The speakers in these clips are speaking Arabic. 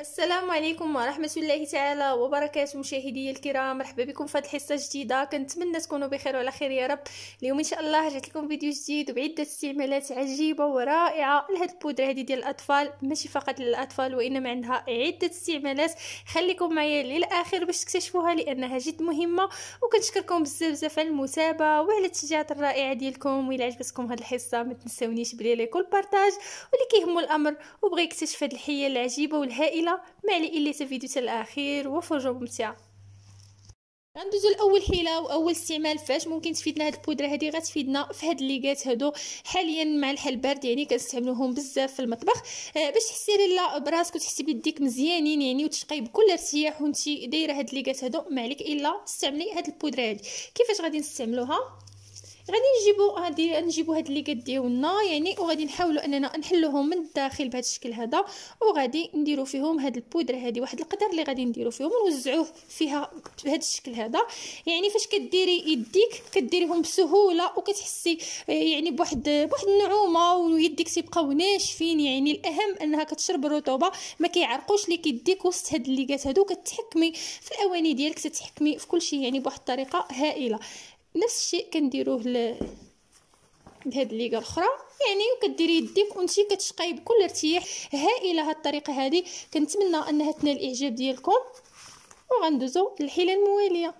السلام عليكم ورحمة الله تعالى وبركاته مشاهدي الكرام مرحبا بكم في هذه الحصة جديدة كنتمنى تكونوا بخير وعلى خير يا رب اليوم ان شاء الله جات لكم فيديو جديد وبعدة استعمالات عجيبة ورائعة لهاد البودرة هذه ديال الأطفال ماشي فقط للأطفال وإنما عندها عدة استعمالات خليكم معايا للآخر باش تكتشفوها لأنها جد مهمة وكنشكركم بزاف بزاف على المتابعة وعلى التشجيعات الرائعة ديالكم الى عجبتكم هاد الحصة ما تنساونيش بالليك والبارطاج واللي كيهمو الأمر وبغى يكتشف هاد الحية العجيبة والهائلة الاسئله ما عليه الا حتى الاخير وفرجه ممتعه غندوزو لاول حيله واول استعمال فاش ممكن تفيدنا هاد البودره هادي غتفيدنا في هاد الليغات هادو حاليا مع الحال البارد يعني كنستعملوهم بزاف في المطبخ آه باش تحسي لا براسك وتحسي بيديك مزيانين يعني وتشقي بكل ارتياح وانت دايره هاد الليغات هادو ما عليك الا تستعملي هاد البودره هادي كيفاش غادي نستعملوها غادي نجيبو غادي نجيبو هاد اللي كديونا يعني وغادي نحاولوا اننا نحلوهم من الداخل بهذا الشكل هذا وغادي نديرو فيهم هاد البودره هذه واحد القدر اللي غادي نديرو فيهم ونوزعوه فيها بهذا الشكل هذا يعني فاش كديري يديك كديريهم بسهوله وكتحسي يعني بواحد بواحد النعومه ويديك تيبقاو ناشفين يعني الاهم انها كتشرب الرطوبه ما كيعرقوش ليك يديك وسط هاد الليكات هادو كتحكمي في الاواني ديالك تتحكمي في كل شيء يعني بواحد الطريقه هائله نفس الشيء كنديروه ل... بهاد الليغه الاخرى يعني وكديري يديك وانتي كتشقاي بكل ارتياح هائله هاد الطريقه هذه كنتمنى انها تنال الاعجاب ديالكم وغندوزو للحيله المواليه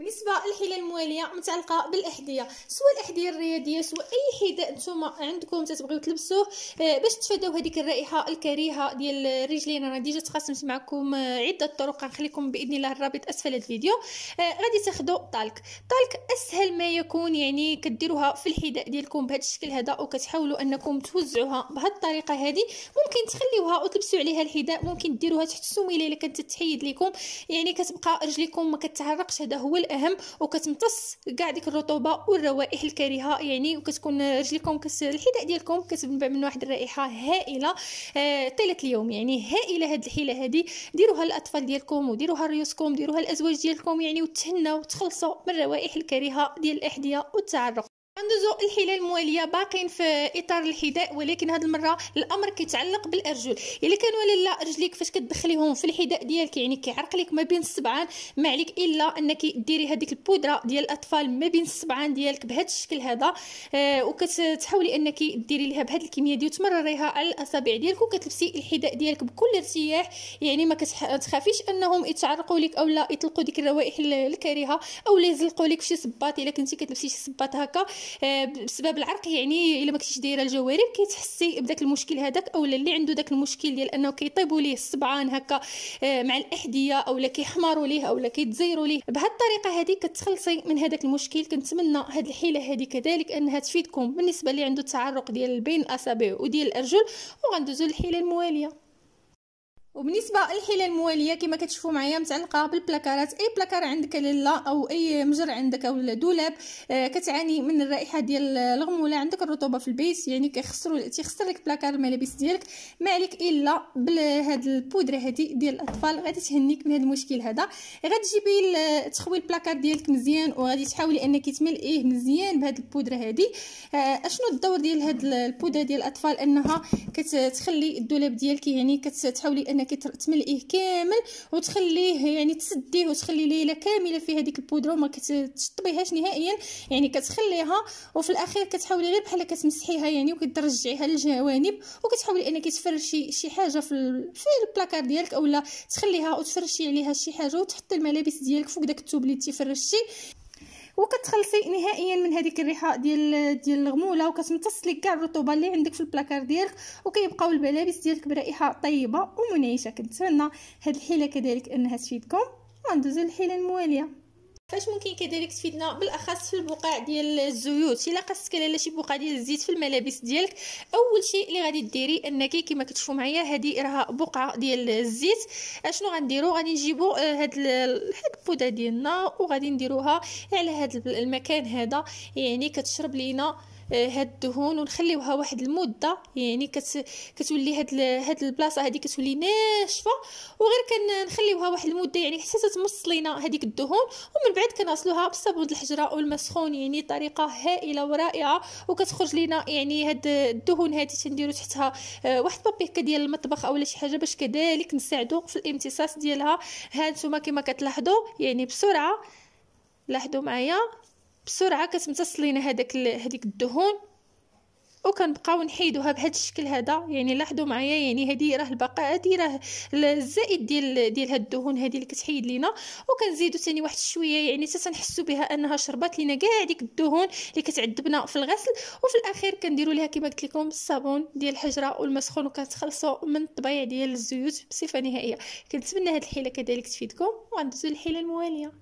بالنسبه للحيله المواليه متعلقه بالاحذيه سواء الاحذيه الرياضيه سواء اي حذاء نتوما عندكم تتبغيو تلبسوه آه، باش تفاداو هذيك الرائحه الكريهه ديال الرجلين انا ديجا تقاسمت معكم آه، عده طرق غنخليكم باذن الله الرابط اسفل الفيديو آه، غادي تاخدو طالك طالك اسهل ما يكون يعني كديروها في الحذاء ديالكم بهذا الشكل هذا وكتحاولوا انكم توزعوها بهذه الطريقه هذه ممكن تخليوها وتلبسوا عليها الحذاء ممكن ديروها تحت السميله الا كانت تحيد لكم يعني كتبقى رجليكم ما كتعرقش هذا هو الاهم وكتمتص كاع ديك الرطوبه والروائح الكريهه يعني وكتكون رجليكم كس الحذاء ديالكم كتنبع من واحد الرائحه هائله آه طيله اليوم يعني هائله هاد الحيله هذه ديروها للاطفال ديالكم وديروها لريوسكم ديروها الازواج ديالكم يعني وتهناو وتخلصوا من الروائح الكريهه ديال الاحذيه والتعرق ندوزو الحلال المواليه باقين في اطار الحذاء ولكن هذه المره الامر كيتعلق بالارجل الا كان ولا لا رجليك فاش كتدخليهم في الحذاء ديالك يعني كيعرق لك ما بين السبعان ما عليك الا انك ديري هذيك البودره ديال الاطفال ما بين السبعان ديالك بهذا الشكل هذا آه وكتحاولي انك ديري لها بهذه الكميه دي وتمرريها على الاصابع ديالك وكتلبسي الحذاء ديالك بكل ارتياح يعني ما كتخافيش انهم يتعرقوا لك او لا يطلقوا ديك الروائح الكريهه او لا يزلقوا لك في شي صباط الا كنتي كتلبسي شي صباط هكا آه، بسبب العرق يعني الا ما كنتيش دايره الجوارب كتحسي بداك المشكل هذاك اولا اللي عنده داك المشكل ديال انه كيطيبوا ليه الصبعان هكا آه، مع الاحذيه اولا كيحمروا ليه اولا كيتزيروا ليه بهاد الطريقه هذه كتخلصي من هذاك المشكل كنتمنى هذه الحيله هذه كذلك انها تفيدكم بالنسبه اللي عنده تعرق ديال بين الاصابع وديال الارجل وغندوزو للحيله المواليه وبالنسبه للحيله المواليه كما كتشوفوا معايا متعلقه بالبلاكارات اي بلاكار عندك لا او اي مجر عندك او دولاب آه كتعاني من الرائحه ديال الغموله عندك الرطوبه في البيت يعني كيخسروا تيخسر لك بلاكار الملابس ديالك ما عليك الا بهاد البودره هادي ديال الاطفال غادي تهنيك من هاد المشكل هذا غادي تجيبي تخوي البلاكار ديالك مزيان وغادي تحاولي انك تملئيه مزيان بهاد البودره هادي آه اشنو الدور ديال هاد البودره ديال الاطفال انها كتخلي الدولاب ديالك يعني كتحاولي انك هكا تملئيه كامل وتخليه يعني تسديه وتخلي ليله كامله في هذيك البودره وما كتشطبيهاش نهائيا يعني كتخليها وفي الاخير كتحاولي غير بحال كتمسحيها يعني وكترجعيها للجوانب وكتحاولي انك تفرشي شي حاجه في في البلاكار ديالك اولا تخليها وتفرشي عليها شي حاجه وتحطي الملابس ديالك فوق داك التوب اللي تفرشتي وكتخلصي نهائيا من هذيك الريحه ديال ديال الغموله وكتمتص لك كاع الرطوبه اللي عندك في البلاكار ديالك وكيبقاو الملابس ديالك برائحه طيبه ومنعشه كنتمنى هاد الحيله كذلك انها تفيدكم وندوزو للحيله المواليه فاش ممكن كذلك تفيدنا بالاخص في البقع ديال الزيوت الا قصتك لاله شي بقعه ديال الزيت في الملابس ديالك اول شيء اللي غادي ديري انك كما كتشوفوا معايا هذه راه بقعه ديال الزيت اشنو غنديروا غادي نجيبوا آه، هاد هاد البوده ديالنا وغادي نديروها على هاد المكان هذا يعني كتشرب لينا آه، هاد الدهون ونخليوها واحد المده يعني كت كتولي هاد هاد البلاصه هادي كتولي ناشفه وغير كنخليوها واحد المده يعني حتى تمص لينا هذيك الدهون ومن بعد كنغسلوها بالصابون الحجره والماء سخون يعني طريقه هائله ورائعه وكتخرج لينا يعني هاد الدهون هادي تنديرو تحتها آه، واحد بابيكا ديال المطبخ اولا شي حاجه باش كذلك نساعدو في الامتصاص ديالها ها نتوما كما كتلاحظوا يعني بسرعه لاحظوا معايا بسرعه كتمتص لينا هذاك هذيك الدهون وكنبقاو نحيدوها بهذا الشكل هذا يعني لاحظوا معايا يعني هذه راه البقاء هذه راه الزائد ديال ديال هاد الدهون هذه اللي كتحيد لينا وكنزيدوا ثاني واحد شويه يعني حتى تنحسوا بها انها شربات لينا كاع ديك الدهون اللي كتعذبنا في الغسل وفي الاخير كنديروا ليها كما قلت لكم الصابون ديال الحجره والماء سخون وكتخلصوا من الطبيع ديال الزيوت بصفه نهائيه كنتمنى هاد الحيله كذلك تفيدكم وغندوزو للحيله المواليه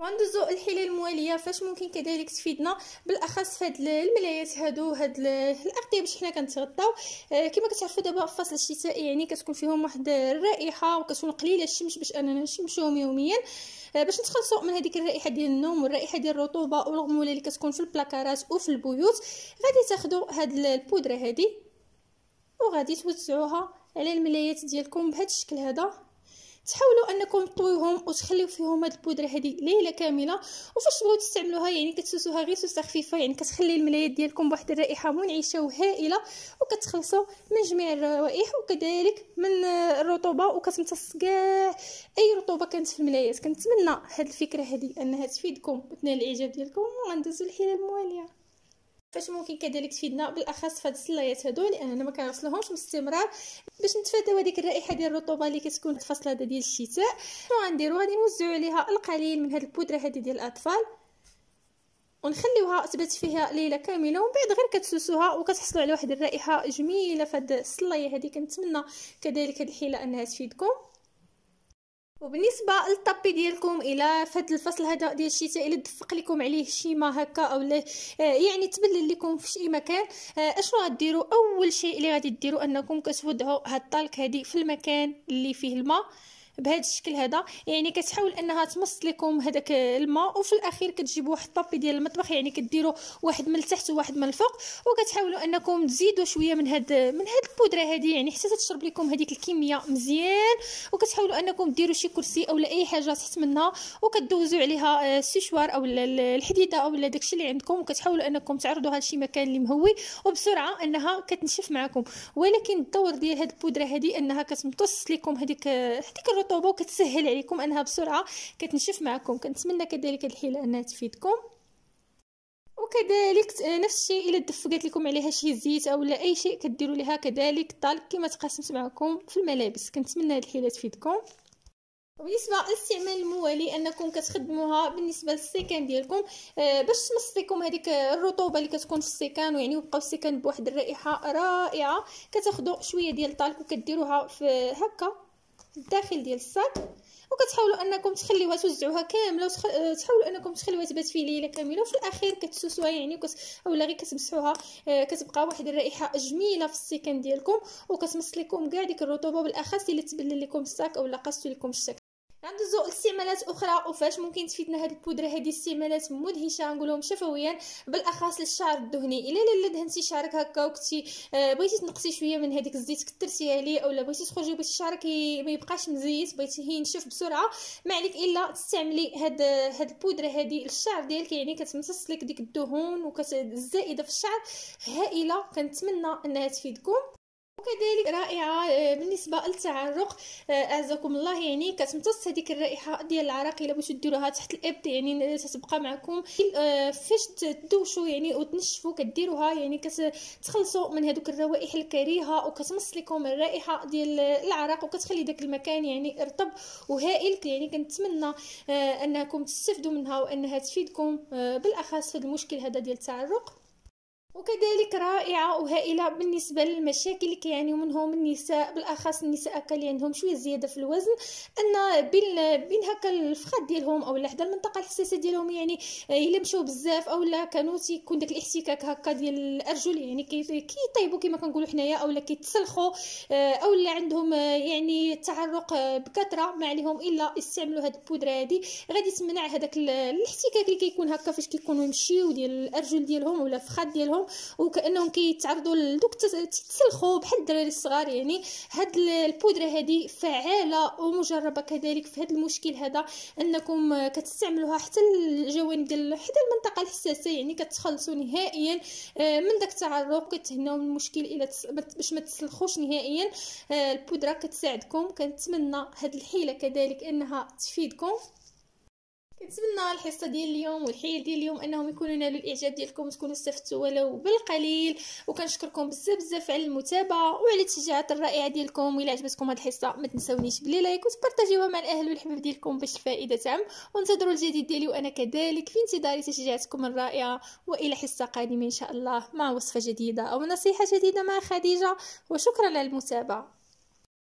وندوزو الحيله المواليه فاش ممكن كذلك تفيدنا بالاخص في هاد الملايات هادو هاد الاغطيه باش حنا كنتغطاو آه، كما كتعرفوا دابا فصل الشتاء يعني كتكون فيهم واحد الرائحه وكتكون قليله الشمس باش اننا نشمشوهم يوميا آه، باش نتخلصوا من هذيك الرائحه ديال النوم والرائحه ديال الرطوبه والغموله اللي كتكون في البلاكارات وفي البيوت غادي تاخذوا هاد البودره هذه وغادي توزعوها على الملايات ديالكم بهذا الشكل هذا تحاولوا انكم تطويوهم وتخليو فيهم هاد البودره هادي ليله كامله وفاش تبغيو تستعملوها يعني كتسوسوها غير سوسه خفيفه يعني كتخلي الملايات ديالكم بواحد الرائحه منعشه وهائله وكتخلصوا من جميع الروائح وكذلك من الرطوبه وكتمتص كاع اي رطوبه كانت في الملايات كنتمنى هاد الفكره هادي انها تفيدكم وتنال الاعجاب ديالكم وغندوزو الحيله المواليه فاش ممكن كذلك تفيدنا بالاخص في هاد السلايات هادو لاننا ما كنغسلوهمش باستمرار باش نتفاداو هذيك الرائحه ديال الرطوبه اللي كتكون في هذا ديال الشتاء شنو غنديرو غادي نوزعو عليها القليل من هاد البودره هادي ديال الاطفال ونخليوها تبات فيها ليله كامله ومن بعد غير كتسوسوها وكتحصلوا على واحد الرائحه جميله في هاد السلايه هذه كنتمنى كذلك هاد الحيله انها تفيدكم وبالنسبه للطبي ديالكم الى فهاد الفصل هذا ديال الشتاء الى دفق لكم عليه شيما هكا او لا آه، يعني تبلل لكم في شي مكان آه، اشنو غديروا اول شيء اللي غادي ديروا انكم كتودعوا هاد الطالك هادي في المكان اللي فيه الماء بهذا الشكل هذا يعني كتحاول انها تمص لكم هذاك الماء وفي الاخير كتجيبوا واحد الطابي ديال المطبخ يعني كديروا واحد من التحت وواحد من الفوق وكتحاولوا انكم تزيدوا شويه من هاد من هاد البودره هذه يعني حتى تشرب لكم هذيك الكميه مزيان وكتحاولوا انكم ديروا شي كرسي او اي حاجه تحت منها وكدوزوا عليها آه، السيشوار او الحديده او داكشي اللي عندكم وكتحاولوا انكم تعرضوها لشي مكان اللي مهوي وبسرعه انها كتنشف معكم ولكن الدور ديال هاد البودره هذه انها كتمتص لكم هذيك هذيك الرطوبه وكتسهل عليكم انها بسرعه كتنشف معكم كنتمنى كذلك هذه الحيله انها تفيدكم وكذلك آه، نفس الشيء الا دفقات لكم عليها شي زيت اولا اي شيء كديروا لها كذلك طالك كما تقاسمت معكم في الملابس كنتمنى هذه الحيله تفيدكم وبالنسبه لاستعمال الموالي انكم كتخدموها بالنسبه للسيكان ديالكم آه، باش تمص هذيك الرطوبه اللي كتكون في السيكان ويعني يبقاو السيكان بواحد الرائحه رائعه كتاخذوا شويه ديال طالك وكديروها في هكا الداخل ديال الصاك وكتحاولوا انكم تخليوها توزعوها كامله وتحاولوا آه، انكم تخليوها تبات فيه ليله كامله وفي الاخير كتسوسوها يعني وكت... اولا غير كتمسحوها آه، كتبقى واحد الرائحه جميله في السيكان ديالكم وكتمس لكم كاع ديك الرطوبه بالاخص الا تبلل لكم الساك اولا قصتو لكم الشكل غندوزو استعمالات اخرى وفاش ممكن تفيدنا هاد البودره هادي استعمالات مدهشه نقولهم شفويا بالاخص للشعر الدهني الا لا دهنتي شعرك هكا وكنتي بغيتي تنقصي شويه من هذيك الزيت كثرتيها عليه اولا بغيتي تخرجي باش شعرك ما يبقاش مزيت بغيتيه ينشف بسرعه ما عليك الا تستعملي هاد هاد البودره هادي للشعر ديالك يعني كتمتص لك ديك الدهون وكت الزائده في الشعر هائله كنتمنى انها تفيدكم وكذلك رائعه آه، بالنسبه للتعرق آه، اعزكم الله يعني كتمتص هذيك الرائحه ديال العرق الا بغيتو ديروها تحت الابط يعني تتبقى معكم آه، فاش تدوشوا يعني وتنشفوا كديروها يعني كتخلصوا من هذوك الروائح الكريهه وكتمص لكم الرائحه ديال العرق وكتخلي داك المكان يعني رطب وهائل يعني كنتمنى انكم تستفدوا منها وانها تفيدكم بالاخص في المشكل هذا ديال التعرق وكذلك رائعة وهائلة بالنسبة للمشاكل اللي كيعانيو منهم النساء بالأخص النساء كان عندهم شوية زيادة في الوزن أن بين بين هكا الفخاد ديالهم أو حدا المنطقة الحساسة ديالهم يعني إلا مشاو بزاف أو لا كانوا تيكون داك الاحتكاك هكا ديال الأرجل يعني كيطيبوا كي كما كنقولوا حنايا أو لا كيتسلخوا أو لا عندهم يعني تعرق بكثرة ما عليهم إلا استعملوا هاد البودرة هادي غادي تمنع هذاك الاحتكاك اللي كيكون هكا فاش كيكونوا يمشيو ديال الأرجل ديالهم ولا الفخاد ديالهم ديالهم وكانهم كيتعرضوا لدوك تسلخوا بحال الدراري الصغار يعني هاد البودره هذه فعاله ومجربه كذلك في هاد المشكل هذا انكم كتستعملوها حتى الجوانب ديال حتى المنطقه الحساسه يعني كتخلصوا نهائيا آه، من داك التعرق كتهناو من المشكل الى باش ما تسلخوش نهائيا آه، البودره كتساعدكم كنتمنى هاد الحيله كذلك انها تفيدكم كنتمنى الحصه ديال اليوم والحيل ديال اليوم انهم يكونوا نالوا الاعجاب ديالكم وتكونوا استفدتوا ولو بالقليل وكنشكركم بزاف بزاف على المتابعه وعلى التشجيعات الرائعه ديالكم الى عجبتكم هاد الحصه ما تنساونيش بلي لايك وتبارطاجيوها مع الاهل والحباب ديالكم باش الفائده تعم وانتظروا الجديد ديالي وانا كذلك في انتظار تشجيعاتكم الرائعه والى حصه قادمه ان شاء الله مع وصفه جديده او نصيحه جديده مع خديجه وشكرا على المتابعه